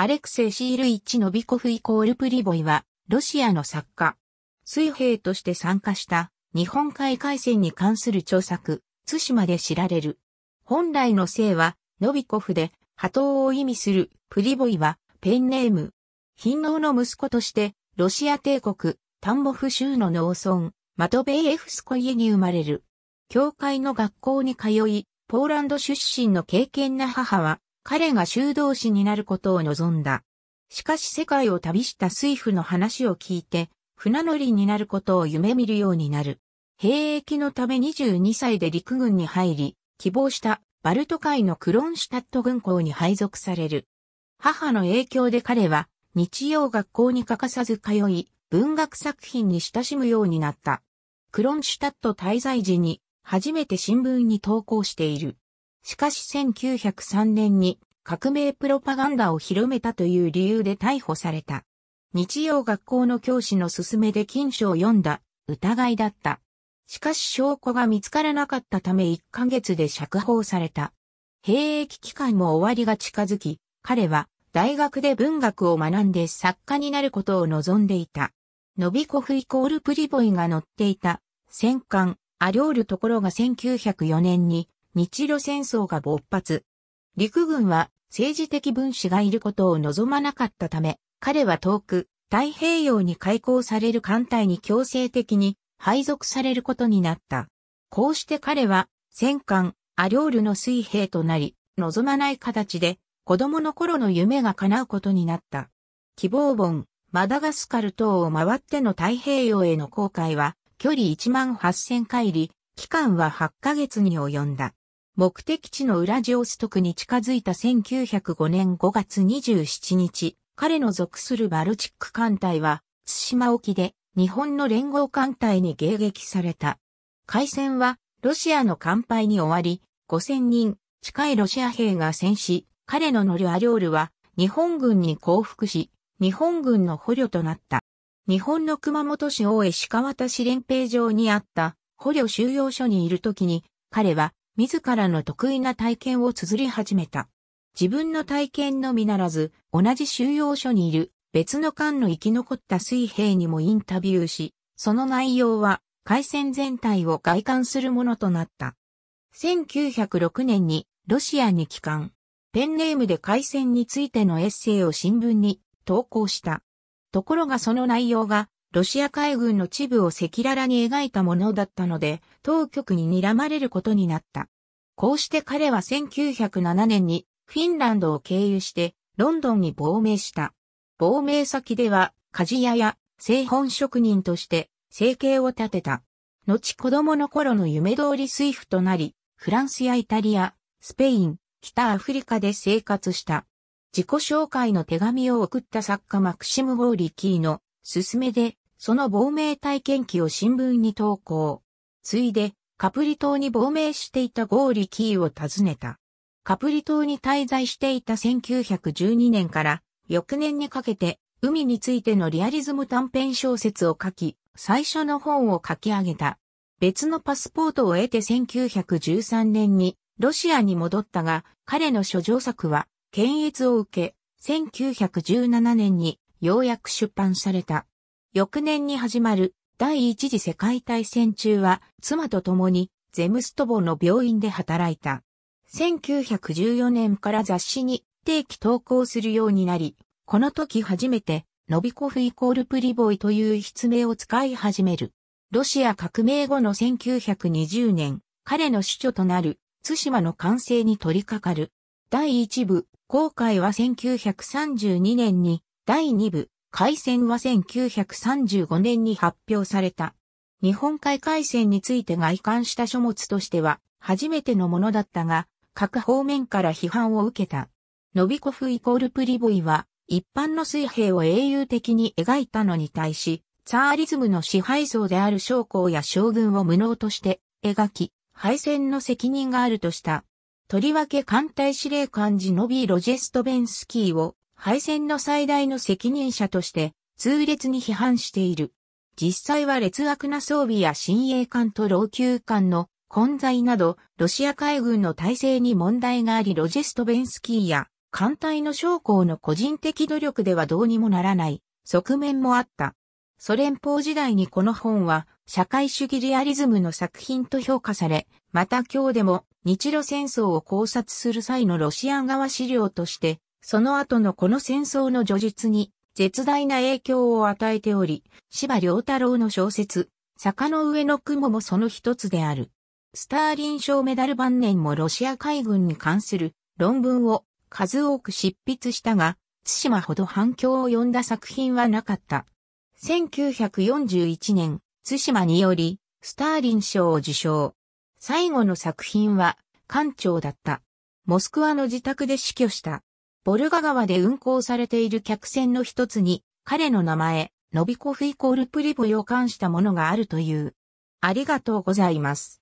アレクセイ・シールイチ・ノビコフイコール・プリボイは、ロシアの作家。水兵として参加した日本海海戦に関する著作、津島で知られる。本来の姓は、ノビコフで、波頭を意味するプリボイは、ペンネーム。貧農の息子として、ロシア帝国、タンボフ州の農村、マトベイエフスコイエに生まれる。教会の学校に通い、ポーランド出身の敬虔な母は、彼が修道士になることを望んだ。しかし世界を旅した水夫の話を聞いて、船乗りになることを夢見るようになる。兵役のため22歳で陸軍に入り、希望したバルト海のクロンシュタット軍港に配属される。母の影響で彼は日曜学校に欠かさず通い、文学作品に親しむようになった。クロンシュタット滞在時に初めて新聞に投稿している。しかし1903年に革命プロパガンダを広めたという理由で逮捕された。日曜学校の教師の勧めで禁書を読んだ疑いだった。しかし証拠が見つからなかったため1ヶ月で釈放された。兵役期間も終わりが近づき、彼は大学で文学を学んで作家になることを望んでいた。ノビコフイコールプリボイが載っていた戦艦アリョールところが1904年に日露戦争が勃発。陸軍は政治的分子がいることを望まなかったため、彼は遠く太平洋に開港される艦隊に強制的に配属されることになった。こうして彼は戦艦アリョールの水兵となり、望まない形で子供の頃の夢が叶うことになった。希望本、マダガスカル島を回っての太平洋への航海は距離1万8000海里、期間は8ヶ月に及んだ。目的地のウラジオストクに近づいた1905年5月27日、彼の属するバルチック艦隊は、津島沖で日本の連合艦隊に迎撃された。海戦はロシアの艦隊に終わり、5000人近いロシア兵が戦死、彼の乗るアリョールは日本軍に降伏し、日本軍の捕虜となった。日本の熊本市大江鹿渡市連兵場にあった捕虜収容所にいる時に、彼は自らの得意な体験を綴り始めた。自分の体験のみならず、同じ収容所にいる別の間の生き残った水兵にもインタビューし、その内容は海戦全体を外観するものとなった。1906年にロシアに帰還。ペンネームで海戦についてのエッセイを新聞に投稿した。ところがその内容がロシア海軍の地部を赤裸々に描いたものだったので、当局に睨まれることになった。こうして彼は1907年にフィンランドを経由してロンドンに亡命した。亡命先では鍛冶屋や製本職人として生計を立てた。後子供の頃の夢通り水夫となり、フランスやイタリア、スペイン、北アフリカで生活した。自己紹介の手紙を送った作家マクシム・ゴーリキーの勧めでその亡命体験記を新聞に投稿。ついで、カプリ島に亡命していたゴーリキーを訪ねた。カプリ島に滞在していた1912年から翌年にかけて海についてのリアリズム短編小説を書き、最初の本を書き上げた。別のパスポートを得て1913年にロシアに戻ったが、彼の諸状作は検閲を受け、1917年にようやく出版された。翌年に始まる第一次世界大戦中は妻と共にゼムストボの病院で働いた。1914年から雑誌に定期投稿するようになり、この時初めてノビコフイコールプリボイという筆名を使い始める。ロシア革命後の1920年、彼の主著となる津島の完成に取り掛かる。第一部、後悔は1932年に、第二部、海戦は1935年に発表された。日本海海戦について外観した書物としては初めてのものだったが、各方面から批判を受けた。ノビコフイコールプリボイは、一般の水平を英雄的に描いたのに対し、ツァーリズムの支配層である将校や将軍を無能として描き、敗戦の責任があるとした。とりわけ艦隊司令官時ノビー・ロジェストベンスキーを敗戦の最大の責任者として、痛烈に批判している。実際は劣悪な装備や新鋭艦と老朽艦の混在など、ロシア海軍の体制に問題があり、ロジェストベンスキーや艦隊の将校の個人的努力ではどうにもならない側面もあった。ソ連邦時代にこの本は社会主義リアリズムの作品と評価され、また今日でも日露戦争を考察する際のロシア側資料としてその後のこの戦争の叙述に絶大な影響を与えており、芝良太郎の小説、坂の上の雲もその一つである。スターリン賞メダル晩年もロシア海軍に関する論文を数多く執筆したが、津島ほど反響を呼んだ作品はなかった。1941年、津島により、スターリン賞を受賞。最後の作品は、艦長だった。モスクワの自宅で死去した。ボルガ川で運航されている客船の一つに、彼の名前、ノビコフイコールプリボを冠したものがあるという。ありがとうございます。